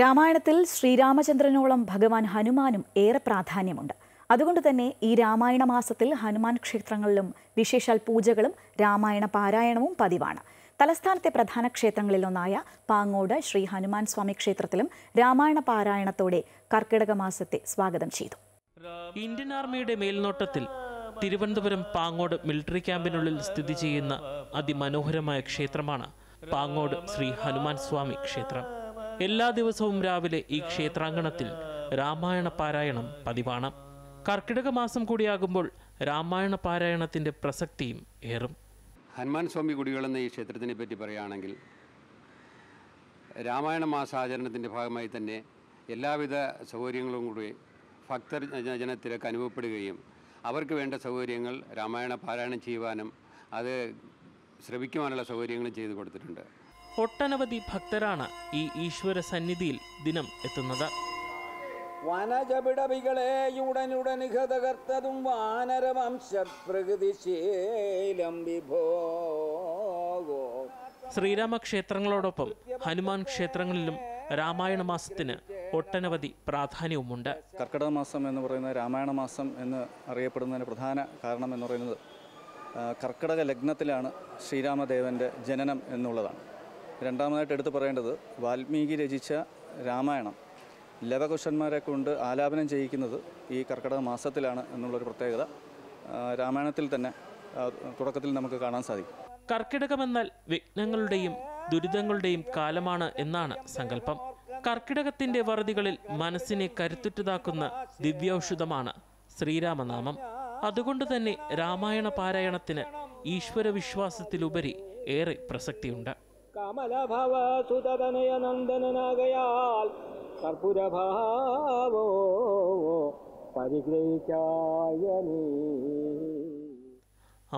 രാമായണത്തിൽ ശ്രീരാമചന്ദ്രനോളം ഭഗവാൻ ഹനുമാനും ഏറെ പ്രാധാന്യമുണ്ട് അതുകൊണ്ട് തന്നെ ഈ രാമായണ മാസത്തിൽ ഹനുമാൻ ക്ഷേത്രങ്ങളിലും വിശേഷാൽ പൂജകളും രാമായണ പാരായണവും പതിവാണ് തലസ്ഥാനത്തെ പ്രധാന ക്ഷേത്രങ്ങളിലൊന്നായ പാങ്ങോട് ശ്രീ ഹനുമാൻ സ്വാമി ക്ഷേത്രത്തിലും രാമായണ പാരായണത്തോടെ കർക്കിടക മാസത്തെ സ്വാഗതം ചെയ്തു ഇന്ത്യൻ ആർമിയുടെ മേൽനോട്ടത്തിൽ തിരുവനന്തപുരം പാങ്ങോട് മിലിറ്ററി ക്യാമ്പിനുള്ളിൽ സ്ഥിതി ചെയ്യുന്ന അതിമനോഹരമായ ക്ഷേത്രമാണ് പാങ്ങോട് ശ്രീ ഹനുമാൻ സ്വാമി ക്ഷേത്രം എല്ലാ ദിവസവും രാവിലെ ഈ ക്ഷേത്രാങ്കണത്തിൽ രാമായണ പാരായണം പതിവാണ് കർക്കിടക മാസം കൂടിയാകുമ്പോൾ രാമായണ പാരായണത്തിൻ്റെ പ്രസക്തിയും ഏറും ഹനുമാൻ സ്വാമി കുടികളെന്ന ഈ ക്ഷേത്രത്തിനെ പറ്റി പറയുകയാണെങ്കിൽ രാമായണ മാസാചരണത്തിൻ്റെ ഭാഗമായി തന്നെ എല്ലാവിധ സൗകര്യങ്ങളും കൂടി ഭക്തർ ജനത്തിലേക്ക് അനുഭവപ്പെടുകയും അവർക്ക് വേണ്ട സൗകര്യങ്ങൾ രാമായണ പാരായണം ചെയ്യുവാനും അത് ശ്രമിക്കുവാനുള്ള സൗകര്യങ്ങളും ചെയ്തു കൊടുത്തിട്ടുണ്ട് ഒട്ടനവധി ഭക്തരാണ് ഈ ഈശ്വര സന്നിധിയിൽ ദിനം എത്തുന്നത് വനജപിടവികളെ ഉടനുടൻ ഹതകർത്തതും വാനരവംശപ്രകൃതിശീലം വിഭോ ശ്രീരാമക്ഷേത്രങ്ങളോടൊപ്പം ഹനുമാൻ ക്ഷേത്രങ്ങളിലും രാമായണ മാസത്തിന് ഒട്ടനവധി പ്രാധാന്യവുമുണ്ട് കർക്കിടക മാസം എന്ന് പറയുന്നത് രാമായണ മാസം എന്ന് അറിയപ്പെടുന്നതിന് പ്രധാന കാരണം എന്ന് പറയുന്നത് കർക്കിടക ലഗ്നത്തിലാണ് ശ്രീരാമദേവൻ്റെ ജനനം എന്നുള്ളതാണ് രണ്ടാമതായിട്ട് എടുത്തു പറയേണ്ടത് വാൽമീകി രചിച്ച രാമായണം ലവകുശന്മാരെ കൊണ്ട് ആലാപനം ചെയ്യിക്കുന്നത് ഈ കർക്കിടക മാസത്തിലാണ് എന്നുള്ളൊരു പ്രത്യേകത രാമായണത്തിൽ തന്നെ തുടക്കത്തിൽ നമുക്ക് കാണാൻ സാധിക്കും കർക്കിടകമെന്നാൽ വിഘ്നങ്ങളുടെയും ദുരിതങ്ങളുടെയും കാലമാണ് എന്നാണ് സങ്കല്പം കർക്കിടകത്തിന്റെ വറുതികളിൽ മനസ്സിനെ കരുത്തുറ്റതാക്കുന്ന ദിവ്യൌഷധമാണ് ശ്രീരാമനാമം അതുകൊണ്ട് തന്നെ രാമായണ പാരായണത്തിന് ഈശ്വരവിശ്വാസത്തിലുപരി ഏറെ പ്രസക്തിയുണ്ട് കമലഭവ സുതനയ നന്ദനനാകയാൽ കർപ്പുരഭാവോ പരിഗ്രഹിക്കായ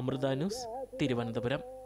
അമൃത ന്യൂസ് തിരുവനന്തപുരം